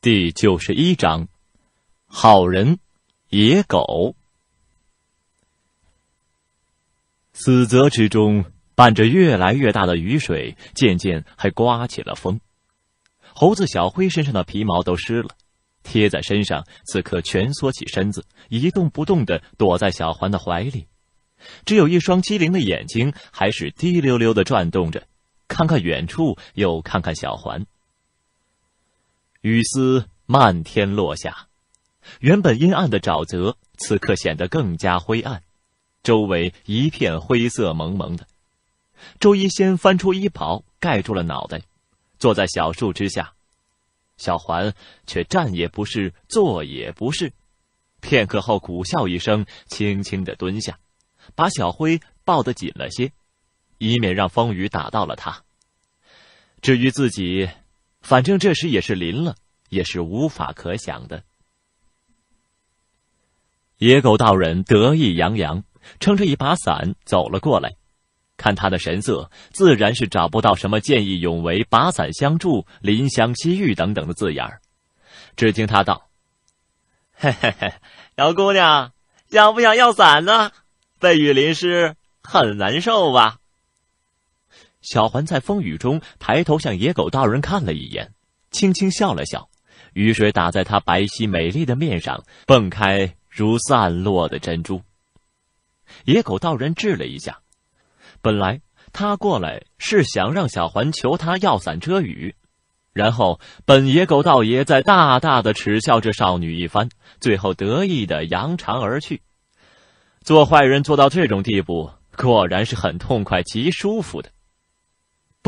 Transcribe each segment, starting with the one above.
第九十一章，好人，野狗。死泽之中，伴着越来越大的雨水，渐渐还刮起了风。猴子小灰身上的皮毛都湿了，贴在身上。此刻蜷缩起身子，一动不动的躲在小环的怀里，只有一双机灵的眼睛还是滴溜溜的转动着，看看远处，又看看小环。雨丝漫天落下，原本阴暗的沼泽此刻显得更加灰暗，周围一片灰色蒙蒙的。周一仙翻出衣袍盖住了脑袋，坐在小树之下。小环却站也不是，坐也不是，片刻后苦笑一声，轻轻的蹲下，把小辉抱得紧了些，以免让风雨打到了他。至于自己。反正这时也是淋了，也是无法可想的。野狗道人得意洋洋，撑着一把伞走了过来，看他的神色，自然是找不到什么见义勇为、把伞相助、怜香惜玉等等的字眼儿。只听他道：“嘿嘿嘿，姚姑娘，想不想要伞呢？被雨淋湿很难受吧？”小环在风雨中抬头向野狗道人看了一眼，轻轻笑了笑。雨水打在她白皙美丽的面上，蹦开如散落的珍珠。野狗道人滞了一下，本来他过来是想让小环求他要伞遮雨，然后本野狗道爷再大大的耻笑这少女一番，最后得意的扬长而去。做坏人做到这种地步，果然是很痛快、极舒服的。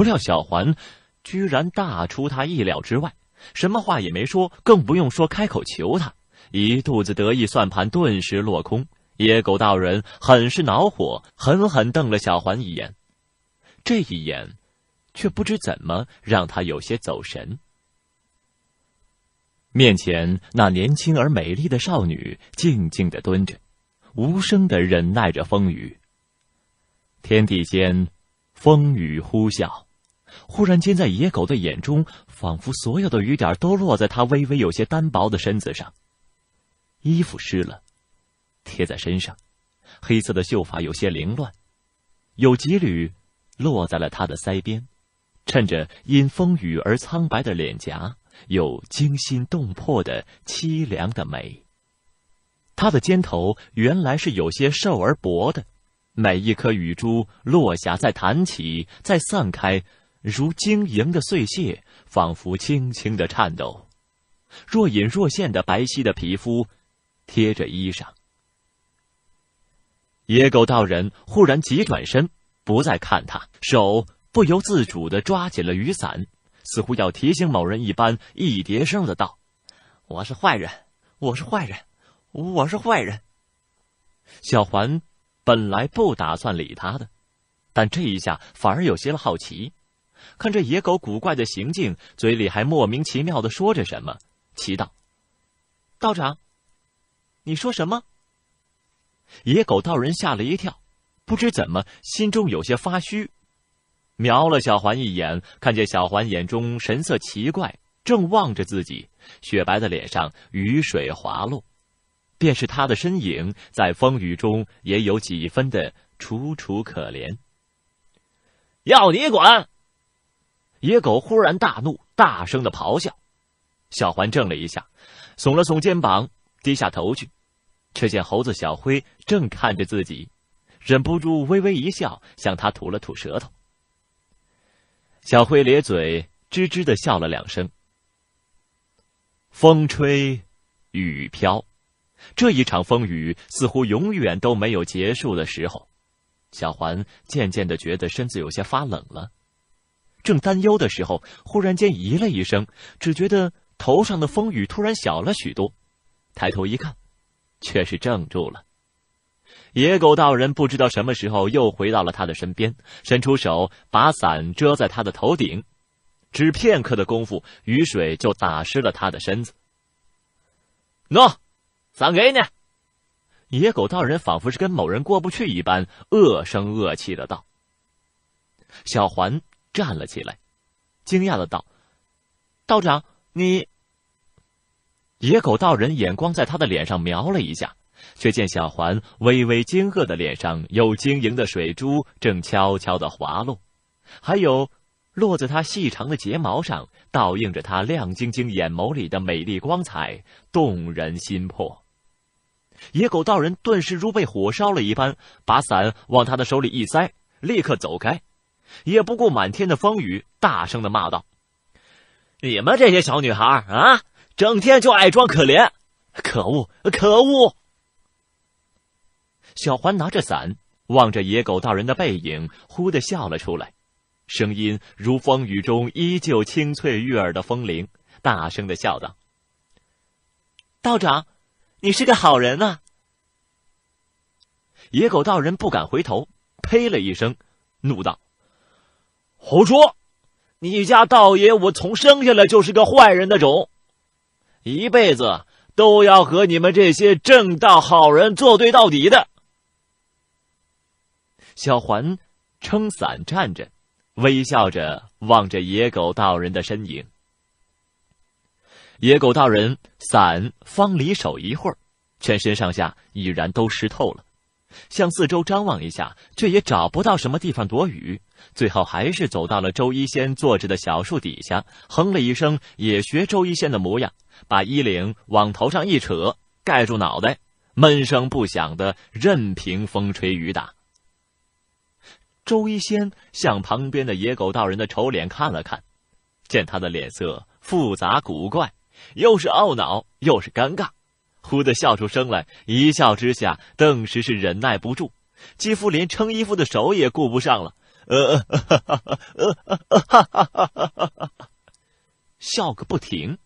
不料小环，居然大出他意料之外，什么话也没说，更不用说开口求他。一肚子得意算盘顿时落空。野狗道人很是恼火，狠狠瞪了小环一眼。这一眼，却不知怎么让他有些走神。面前那年轻而美丽的少女静静的蹲着，无声的忍耐着风雨。天地间，风雨呼啸。忽然间，在野狗的眼中，仿佛所有的雨点都落在他微微有些单薄的身子上，衣服湿了，贴在身上，黑色的秀发有些凌乱，有几缕落在了他的腮边，衬着因风雨而苍白的脸颊，有惊心动魄的凄凉的美。他的肩头原来是有些瘦而薄的，每一颗雨珠落下，再弹起，再散开。如晶莹的碎屑，仿佛轻轻的颤抖，若隐若现的白皙的皮肤，贴着衣裳。野狗道人忽然急转身，不再看他，手不由自主的抓紧了雨伞，似乎要提醒某人一般，一叠声的道：“我是坏人，我是坏人，我是坏人。”小环本来不打算理他的，但这一下反而有些好奇。看这野狗古怪的行径，嘴里还莫名其妙的说着什么，祈道：“道长，你说什么？”野狗道人吓了一跳，不知怎么，心中有些发虚，瞄了小环一眼，看见小环眼中神色奇怪，正望着自己，雪白的脸上雨水滑落，便是他的身影在风雨中也有几分的楚楚可怜。要你管！野狗忽然大怒，大声的咆哮。小环怔了一下，耸了耸肩膀，低下头去，却见猴子小灰正看着自己，忍不住微微一笑，向他吐了吐舌头。小灰咧嘴，吱吱的笑了两声。风吹，雨飘，这一场风雨似乎永远都没有结束的时候。小环渐渐的觉得身子有些发冷了。正担忧的时候，忽然间咦了一声，只觉得头上的风雨突然小了许多。抬头一看，却是怔住了。野狗道人不知道什么时候又回到了他的身边，伸出手把伞遮在他的头顶。只片刻的功夫，雨水就打湿了他的身子。喏，伞给你。野狗道人仿佛是跟某人过不去一般，恶声恶气的道：“小环。”站了起来，惊讶的道：“道长，你。”野狗道人眼光在他的脸上瞄了一下，却见小环微微惊愕的脸上有晶莹的水珠正悄悄的滑落，还有落在他细长的睫毛上，倒映着他亮晶晶眼眸里的美丽光彩，动人心魄。野狗道人顿时如被火烧了一般，把伞往他的手里一塞，立刻走开。也不顾满天的风雨，大声的骂道：“你们这些小女孩啊，整天就爱装可怜，可恶可恶！”小环拿着伞，望着野狗道人的背影，忽地笑了出来，声音如风雨中依旧清脆悦耳的风铃，大声的笑道：“道长，你是个好人啊！”野狗道人不敢回头，呸了一声，怒道。胡说！你家道爷，我从生下来就是个坏人的种，一辈子都要和你们这些正道好人作对到底的。小环撑伞站着，微笑着望着野狗道人的身影。野狗道人伞方离手一会儿，全身上下已然都湿透了。向四周张望一下，却也找不到什么地方躲雨，最后还是走到了周一仙坐着的小树底下，哼了一声，也学周一仙的模样，把衣领往头上一扯，盖住脑袋，闷声不响的任凭风吹雨打。周一仙向旁边的野狗道人的丑脸看了看，见他的脸色复杂古怪，又是懊恼又是尴尬。忽的笑出声来，一笑之下，顿时是忍耐不住，几乎连撑衣服的手也顾不上了。呃，哈哈，呃，哈哈，哈哈，笑个不停。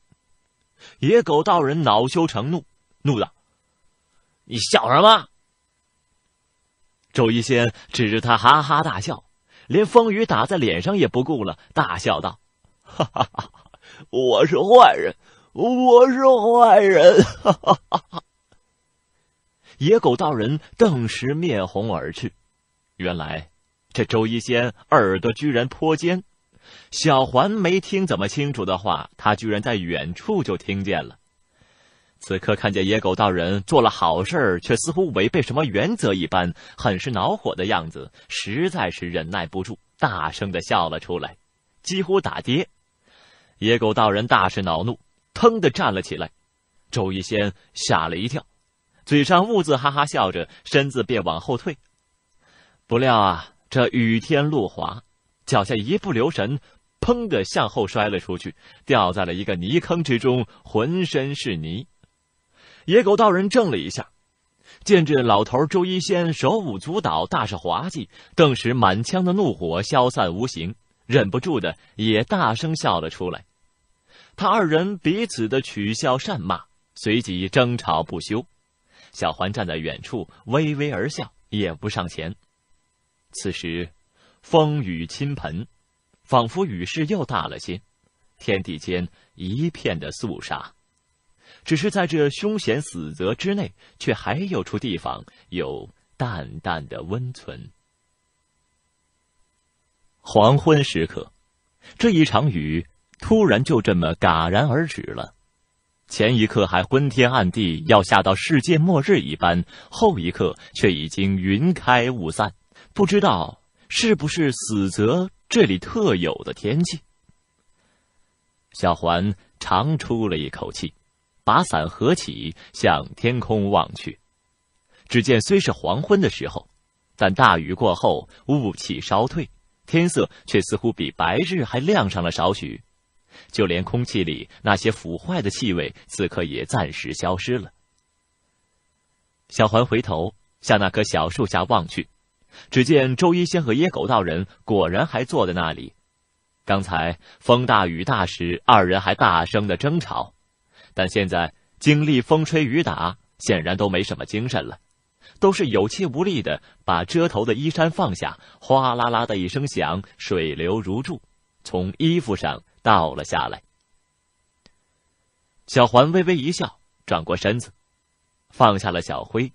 野狗道人恼羞成怒，怒道：“你笑什么？”周一仙指着他哈哈大笑，连风雨打在脸上也不顾了，大笑道：“哈哈哈，我是坏人。”我是坏人，哈哈哈哈野狗道人顿时面红耳赤。原来这周一仙耳朵居然颇尖，小环没听怎么清楚的话，他居然在远处就听见了。此刻看见野狗道人做了好事，却似乎违背什么原则一般，很是恼火的样子，实在是忍耐不住，大声的笑了出来，几乎打跌。野狗道人大是恼怒。腾地站了起来，周一仙吓了一跳，嘴上兀自哈哈笑着，身子便往后退。不料啊，这雨天路滑，脚下一不留神，砰地向后摔了出去，掉在了一个泥坑之中，浑身是泥。野狗道人怔了一下，见这老头周一仙手舞足蹈，大是滑稽，顿时满腔的怒火消散无形，忍不住的也大声笑了出来。他二人彼此的取笑、善骂，随即争吵不休。小环站在远处，微微而笑，也不上前。此时，风雨倾盆，仿佛雨势又大了些，天地间一片的肃杀。只是在这凶险死泽之内，却还有处地方有淡淡的温存。黄昏时刻，这一场雨。突然就这么戛然而止了，前一刻还昏天暗地，要下到世界末日一般，后一刻却已经云开雾散。不知道是不是死则这里特有的天气。小环长出了一口气，把伞合起，向天空望去，只见虽是黄昏的时候，但大雨过后雾气稍退，天色却似乎比白日还亮上了少许。就连空气里那些腐坏的气味，此刻也暂时消失了。小环回头向那棵小树下望去，只见周一仙和野狗道人果然还坐在那里。刚才风大雨大时，二人还大声的争吵，但现在经历风吹雨打，显然都没什么精神了，都是有气无力的把遮头的衣衫放下，哗啦啦的一声响，水流如注，从衣服上。倒了下来。小环微微一笑，转过身子，放下了小灰。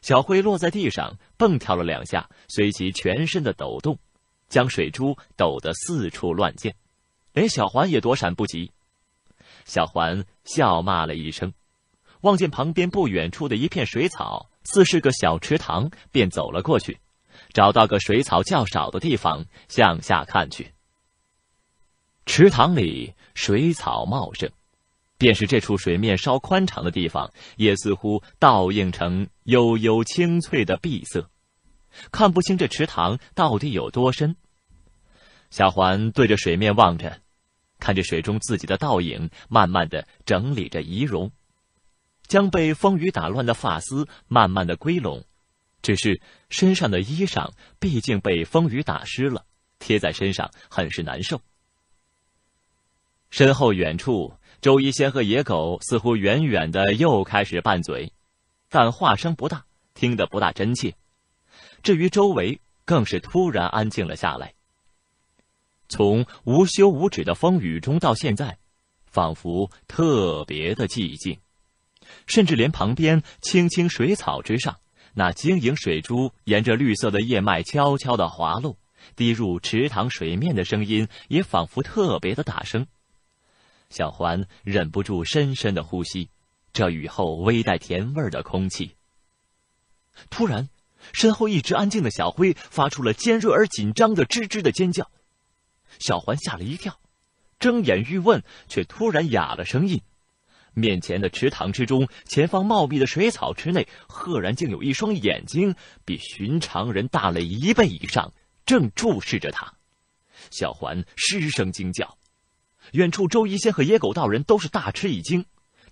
小灰落在地上，蹦跳了两下，随即全身的抖动，将水珠抖得四处乱溅，连小环也躲闪不及。小环笑骂了一声，望见旁边不远处的一片水草，似是个小池塘，便走了过去，找到个水草较少的地方，向下看去。池塘里水草茂盛，便是这处水面稍宽敞的地方，也似乎倒映成悠悠清翠的碧色，看不清这池塘到底有多深。小环对着水面望着，看着水中自己的倒影，慢慢的整理着仪容，将被风雨打乱的发丝慢慢的归拢。只是身上的衣裳毕竟被风雨打湿了，贴在身上很是难受。身后远处，周一仙和野狗似乎远远的又开始拌嘴，但话声不大，听得不大真切。至于周围，更是突然安静了下来。从无休无止的风雨中到现在，仿佛特别的寂静，甚至连旁边青青水草之上那晶莹水珠沿着绿色的叶脉悄悄的滑落，滴入池塘水面的声音，也仿佛特别的大声。小环忍不住深深的呼吸，这雨后微带甜味儿的空气。突然，身后一直安静的小灰发出了尖锐而紧张的“吱吱”的尖叫。小环吓了一跳，睁眼欲问，却突然哑了声音。面前的池塘之中，前方茂密的水草池内，赫然竟有一双眼睛，比寻常人大了一倍以上，正注视着他。小环失声惊叫。远处，周医仙和野狗道人都是大吃一惊，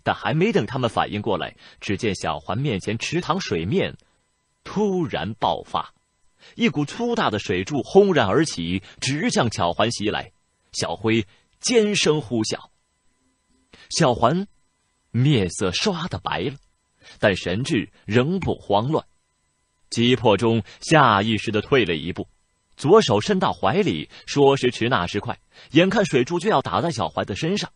但还没等他们反应过来，只见小环面前池塘水面突然爆发，一股粗大的水柱轰然而起，直向巧环袭来。小辉尖声呼啸，小环面色唰的白了，但神智仍不慌乱，急迫中下意识的退了一步，左手伸到怀里。说时迟，那时快。眼看水柱就要打在小环的身上，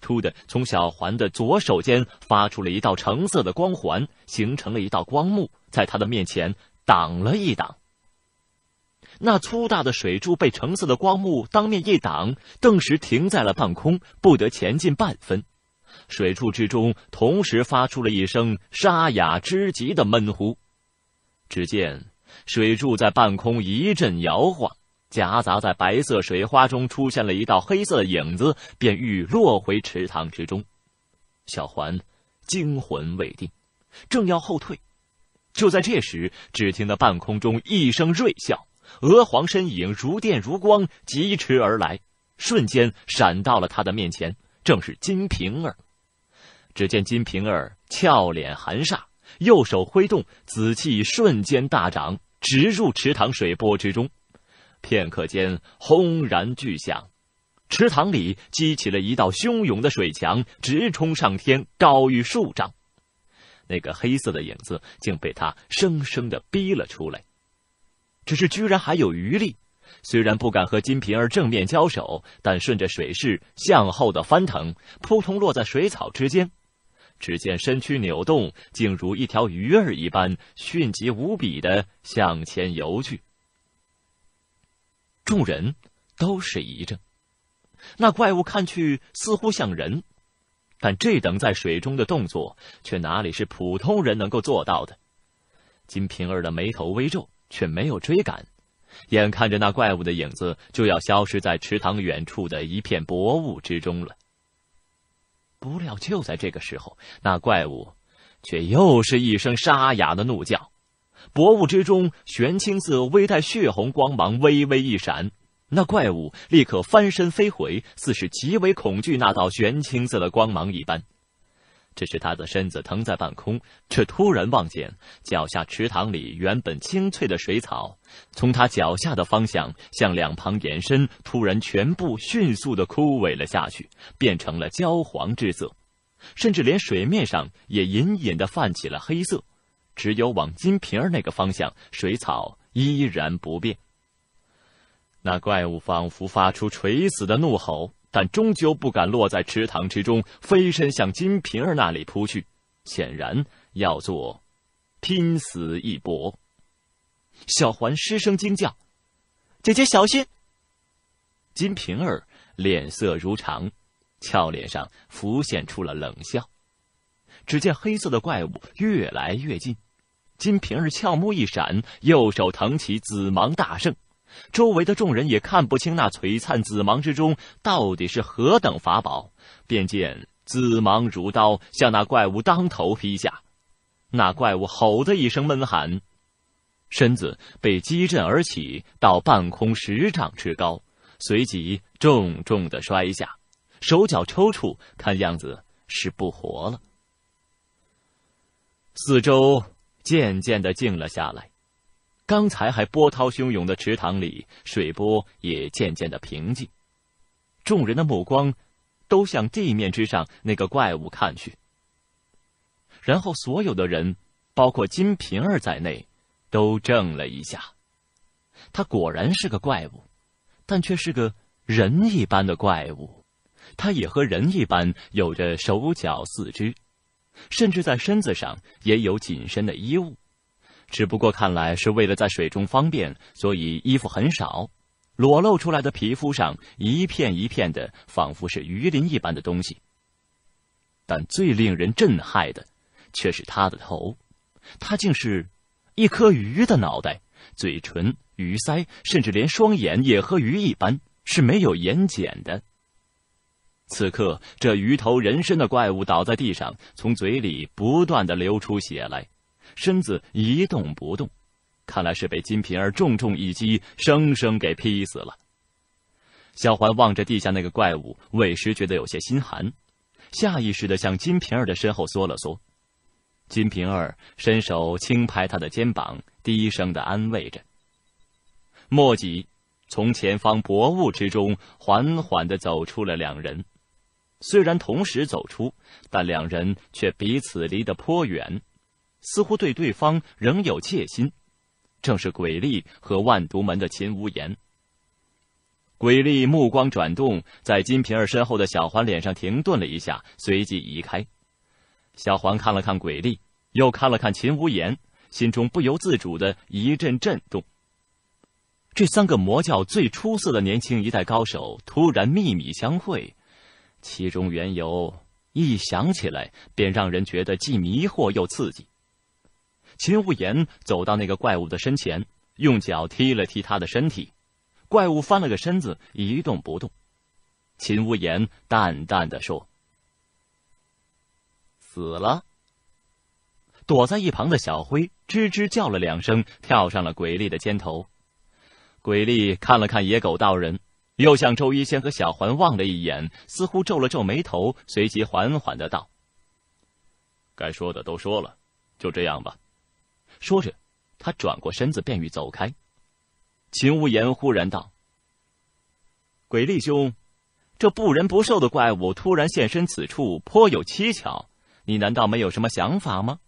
突的从小环的左手间发出了一道橙色的光环，形成了一道光幕，在他的面前挡了一挡。那粗大的水柱被橙色的光幕当面一挡，顿时停在了半空，不得前进半分。水柱之中同时发出了一声沙哑之极的闷呼，只见水柱在半空一阵摇晃。夹杂在白色水花中出现了一道黑色的影子，便欲落回池塘之中。小环惊魂未定，正要后退，就在这时，只听得半空中一声锐啸，鹅黄身影如电如光疾驰而来，瞬间闪到了他的面前。正是金瓶儿。只见金瓶儿俏脸含煞，右手挥动，紫气瞬间大涨，直入池塘水波之中。片刻间，轰然巨响，池塘里激起了一道汹涌的水墙，直冲上天，高于数丈。那个黑色的影子竟被他生生的逼了出来，只是居然还有余力。虽然不敢和金瓶儿正面交手，但顺着水势向后的翻腾，扑通落在水草之间。只见身躯扭动，竟如一条鱼儿一般迅疾无比的向前游去。众人都是一怔，那怪物看去似乎像人，但这等在水中的动作，却哪里是普通人能够做到的？金瓶儿的眉头微皱，却没有追赶。眼看着那怪物的影子就要消失在池塘远处的一片薄雾之中了。不料就在这个时候，那怪物却又是一声沙哑的怒叫。薄雾之中，玄青色微带血红光芒，微微一闪。那怪物立刻翻身飞回，似是极为恐惧那道玄青色的光芒一般。只是他的身子腾在半空，却突然望见脚下池塘里原本清脆的水草，从他脚下的方向向两旁延伸，突然全部迅速的枯萎了下去，变成了焦黄之色，甚至连水面上也隐隐的泛起了黑色。只有往金瓶儿那个方向，水草依然不变。那怪物仿佛发出垂死的怒吼，但终究不敢落在池塘之中，飞身向金瓶儿那里扑去，显然要做拼死一搏。小环失声惊叫：“姐姐小心！”金瓶儿脸色如常，俏脸上浮现出了冷笑。只见黑色的怪物越来越近。金瓶儿俏目一闪，右手腾起紫芒大圣。周围的众人也看不清那璀璨紫芒之中到底是何等法宝。便见紫芒如刀，向那怪物当头劈下。那怪物吼的一声闷喊，身子被击震而起，到半空十丈之高，随即重重的摔下，手脚抽搐，看样子是不活了。四周。渐渐的静了下来，刚才还波涛汹涌的池塘里，水波也渐渐的平静。众人的目光都向地面之上那个怪物看去，然后所有的人包括金瓶儿在内，都怔了一下。他果然是个怪物，但却是个人一般的怪物，他也和人一般有着手脚四肢。甚至在身子上也有紧身的衣物，只不过看来是为了在水中方便，所以衣服很少，裸露出来的皮肤上一片一片的，仿佛是鱼鳞一般的东西。但最令人震撼的，却是他的头，他竟是一颗鱼的脑袋，嘴唇、鱼鳃，甚至连双眼也和鱼一般是没有眼睑的。此刻，这鱼头人身的怪物倒在地上，从嘴里不断的流出血来，身子一动不动，看来是被金瓶儿重重一击，生生给劈死了。小环望着地下那个怪物，为时觉得有些心寒，下意识的向金瓶儿的身后缩了缩。金瓶儿伸手轻拍他的肩膀，低声的安慰着。莫急，从前方薄雾之中缓缓的走出了两人。虽然同时走出，但两人却彼此离得颇远，似乎对对方仍有戒心。正是鬼力和万毒门的秦无言。鬼力目光转动，在金瓶儿身后的小环脸上停顿了一下，随即移开。小环看了看鬼力，又看了看秦无言，心中不由自主的一阵震动。这三个魔教最出色的年轻一代高手突然秘密相会。其中缘由，一想起来便让人觉得既迷惑又刺激。秦无言走到那个怪物的身前，用脚踢了踢他的身体，怪物翻了个身子，一动不动。秦无言淡淡的说：“死了。”躲在一旁的小灰吱吱叫了两声，跳上了鬼力的肩头。鬼力看了看野狗道人。又向周一仙和小环望了一眼，似乎皱了皱眉头，随即缓缓的道：“该说的都说了，就这样吧。”说着，他转过身子便欲走开。秦无言忽然道：“鬼厉兄，这不人不兽的怪物突然现身此处，颇有蹊跷。你难道没有什么想法吗？”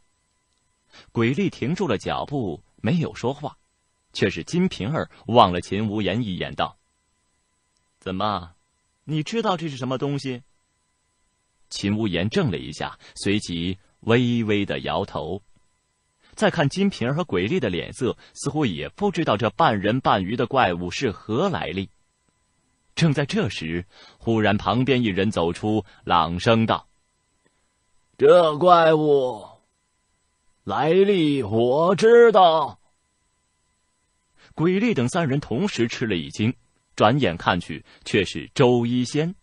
鬼厉停住了脚步，没有说话，却是金瓶儿望了秦无言一眼，道：怎么，你知道这是什么东西？秦无言怔了一下，随即微微的摇头。再看金瓶儿和鬼丽的脸色，似乎也不知道这半人半鱼的怪物是何来历。正在这时，忽然旁边一人走出，朗声道：“这怪物来历我知道。”鬼丽等三人同时吃了一惊。转眼看去，却是周一仙，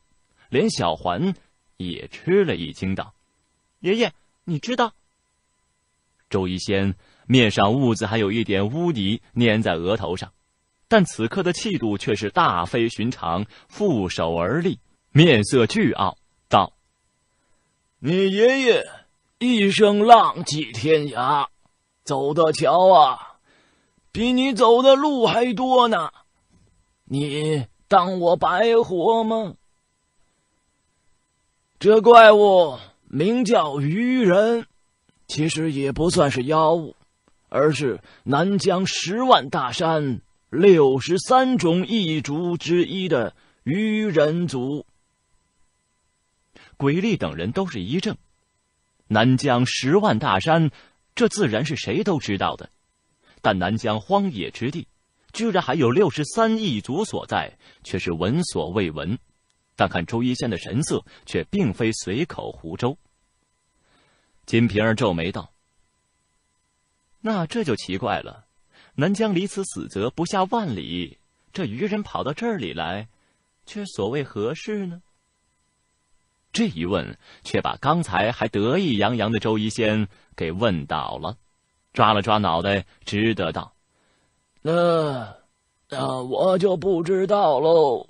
连小环也吃了一惊，道：“爷爷，你知道？”周一仙面上痦子还有一点污泥粘在额头上，但此刻的气度却是大非寻常，负手而立，面色巨傲，道：“你爷爷一生浪迹天涯，走的桥啊，比你走的路还多呢。”你当我白活吗？这怪物名叫愚人，其实也不算是妖物，而是南疆十万大山六十三种异族之一的愚人族。鬼力等人都是一怔，南疆十万大山，这自然是谁都知道的，但南疆荒野之地。居然还有六十三异族所在，却是闻所未闻。但看周一仙的神色，却并非随口胡诌。金瓶儿皱眉道：“那这就奇怪了，南疆离此死则不下万里，这愚人跑到这里来，却所谓何事呢？”这一问，却把刚才还得意洋洋的周一仙给问倒了，抓了抓脑袋，直得道。那那我就不知道喽。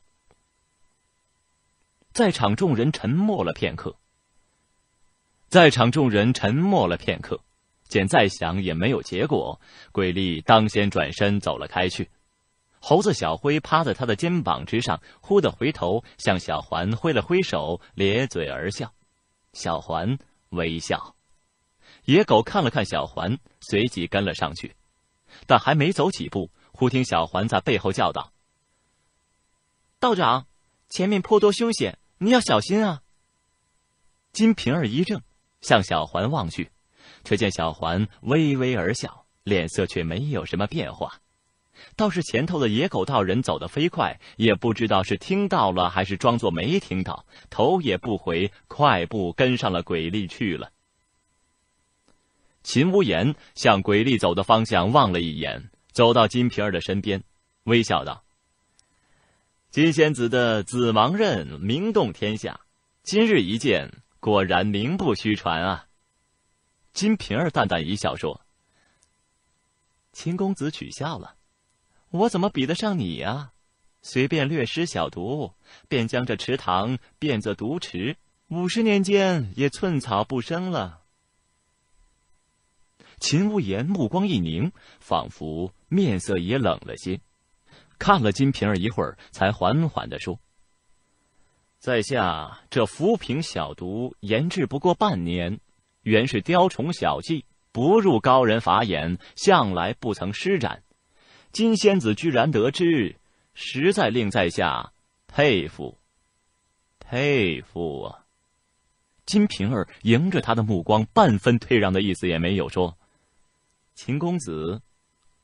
在场众人沉默了片刻，在场众人沉默了片刻，见再想也没有结果，鬼厉当先转身走了开去。猴子小灰趴在他的肩膀之上，忽地回头向小环挥了挥手，咧嘴而笑。小环微笑，野狗看了看小环，随即跟了上去。但还没走几步，忽听小环在背后叫道：“道长，前面颇多凶险，你要小心啊！”金瓶儿一怔，向小环望去，却见小环微微而笑，脸色却没有什么变化。倒是前头的野狗道人走得飞快，也不知道是听到了还是装作没听到，头也不回，快步跟上了鬼力去了。秦无言向鬼厉走的方向望了一眼，走到金瓶儿的身边，微笑道：“金仙子的紫芒刃名动天下，今日一见，果然名不虚传啊。”金瓶儿淡淡一笑说：“秦公子取笑了，我怎么比得上你呀？随便略施小毒，便将这池塘变作毒池，五十年间也寸草不生了。”秦无言目光一凝，仿佛面色也冷了些，看了金瓶儿一会儿，才缓缓的说：“在下这浮萍小毒研制不过半年，原是雕虫小技，不入高人法眼，向来不曾施展。金仙子居然得知，实在令在下佩服，佩服啊！”金瓶儿迎着他的目光，半分退让的意思也没有，说。秦公子，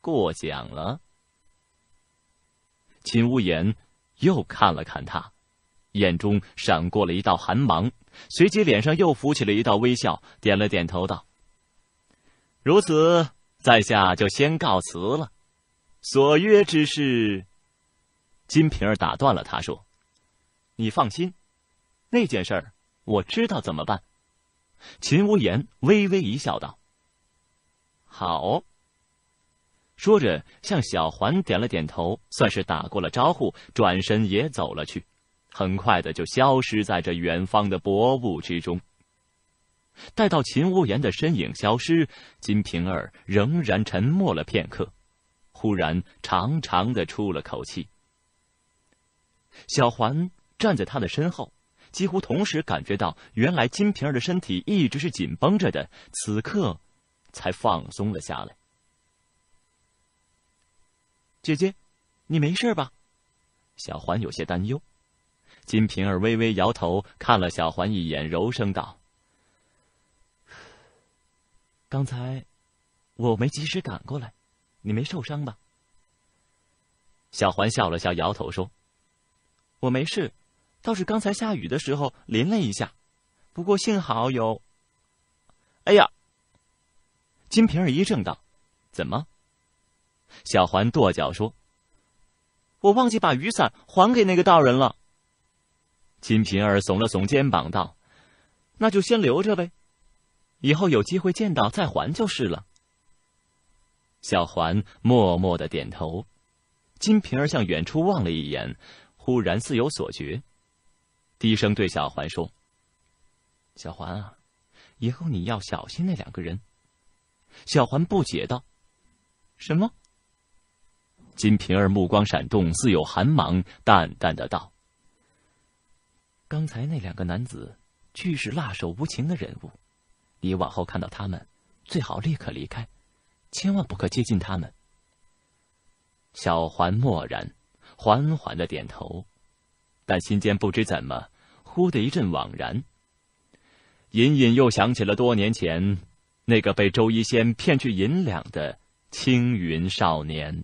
过奖了。秦无言又看了看他，眼中闪过了一道寒芒，随即脸上又浮起了一道微笑，点了点头，道：“如此，在下就先告辞了。所约之事。”金瓶儿打断了他，说：“你放心，那件事儿我知道怎么办。”秦无言微微一笑，道。好。说着，向小环点了点头，算是打过了招呼，转身也走了去，很快的就消失在这远方的薄雾之中。待到秦无言的身影消失，金瓶儿仍然沉默了片刻，忽然长长的出了口气。小环站在他的身后，几乎同时感觉到，原来金瓶儿的身体一直是紧绷着的，此刻。才放松了下来。姐姐，你没事吧？小环有些担忧。金瓶儿微微摇头，看了小环一眼，柔声道：“刚才我没及时赶过来，你没受伤吧？”小环笑了笑，摇头说：“我没事，倒是刚才下雨的时候淋了一下，不过幸好有……哎呀！”金瓶儿一怔道：“怎么？”小环跺脚说：“我忘记把雨伞还给那个道人了。”金瓶儿耸了耸肩膀道：“那就先留着呗，以后有机会见到再还就是了。”小环默默的点头。金瓶儿向远处望了一眼，忽然似有所觉，低声对小环说：“小环啊，以后你要小心那两个人。”小环不解道：“什么？”金瓶儿目光闪动，似有寒芒，淡淡的道：“刚才那两个男子，俱是辣手无情的人物，你往后看到他们，最好立刻离开，千万不可接近他们。”小环默然，缓缓的点头，但心间不知怎么，忽的一阵惘然，隐隐又想起了多年前。那个被周一仙骗去银两的青云少年。